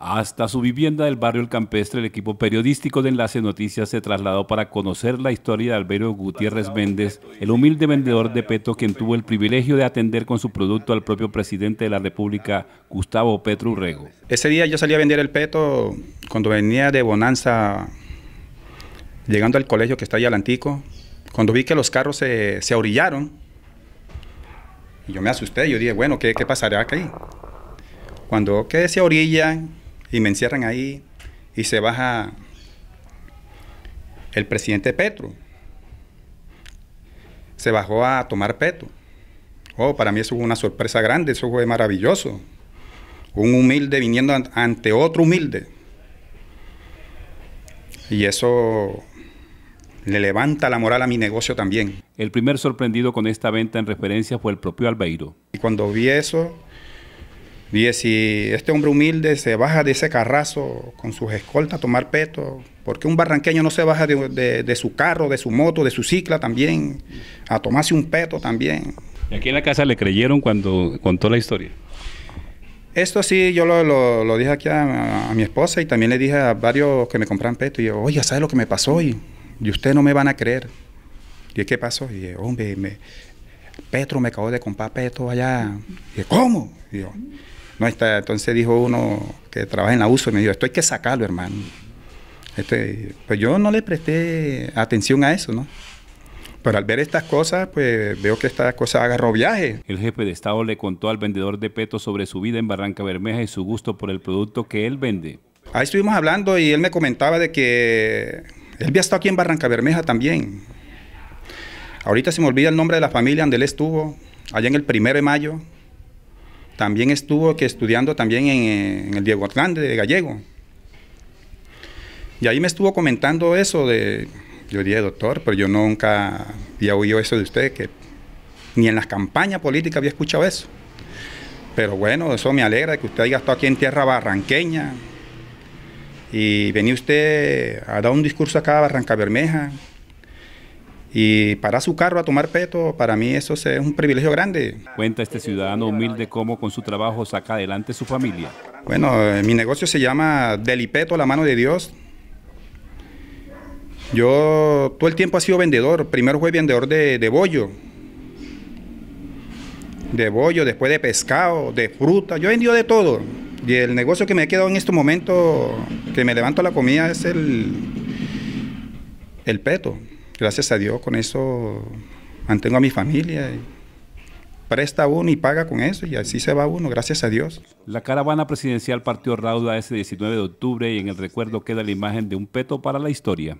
Hasta su vivienda del barrio El Campestre, el equipo periodístico de Enlace Noticias se trasladó para conocer la historia de Alberto Gutiérrez Méndez, el humilde vendedor de peto quien tuvo el privilegio de atender con su producto al propio presidente de la República, Gustavo Petro Urrego. Ese día yo salí a vender el Peto cuando venía de Bonanza, llegando al colegio que está allá al Antico, cuando vi que los carros se, se orillaron, yo me asusté, yo dije, bueno, ¿qué, qué pasará aquí? Cuando que se orilla y me encierran ahí y se baja el presidente Petro. Se bajó a tomar peto Oh, para mí eso fue una sorpresa grande, eso fue maravilloso. Un humilde viniendo ante otro humilde. Y eso le levanta la moral a mi negocio también. El primer sorprendido con esta venta en referencia fue el propio Albeiro. Y cuando vi eso, y si este hombre humilde se baja de ese carrazo con sus escoltas a tomar peto, ¿por qué un barranqueño no se baja de, su carro, de su moto, de su cicla también, a tomarse un peto también? ¿Y aquí en la casa le creyeron cuando contó la historia? Esto sí, yo lo, dije aquí a, mi esposa y también le dije a varios que me compran peto. Y yo, oye, ¿sabes lo que me pasó? hoy? y ustedes no me van a creer. ¿Y qué pasó? Y yo, hombre, me, Petro me acabó de comprar peto allá. Y ¿cómo? Y no está. Entonces dijo uno que trabaja en la USO y me dijo, esto hay que sacarlo, hermano. Este, pues yo no le presté atención a eso, ¿no? Pero al ver estas cosas, pues veo que estas cosa agarró viaje. El jefe de Estado le contó al vendedor de Peto sobre su vida en Barranca Bermeja y su gusto por el producto que él vende. Ahí estuvimos hablando y él me comentaba de que él había estado aquí en Barranca Bermeja también. Ahorita se me olvida el nombre de la familia donde él estuvo, allá en el primero de mayo. También estuvo que estudiando también en, el Diego Hernández de Gallego. Y ahí me estuvo comentando eso de, yo dije, doctor, pero yo nunca había oído eso de usted, que ni en las campañas políticas había escuchado eso. Pero bueno, eso me alegra de que usted haya estado aquí en tierra barranqueña y venía usted a dar un discurso acá a Barranca Bermeja, y para su carro a tomar peto, para mí eso es un privilegio grande. Cuenta este ciudadano humilde cómo con su trabajo saca adelante su familia. Bueno, eh, mi negocio se llama Delipeto, la mano de Dios. Yo todo el tiempo he sido vendedor, primero fui vendedor de, de bollo, de bollo, después de pescado, de fruta, yo he de todo. Y el negocio que me he quedado en este momento, que me levanto la comida, es el, el peto gracias a Dios, con eso mantengo a mi familia. Y presta uno y paga con eso y así se va uno, gracias a Dios. La caravana presidencial partió Rauda ese 19 de octubre y en el recuerdo queda la imagen de un peto para la historia.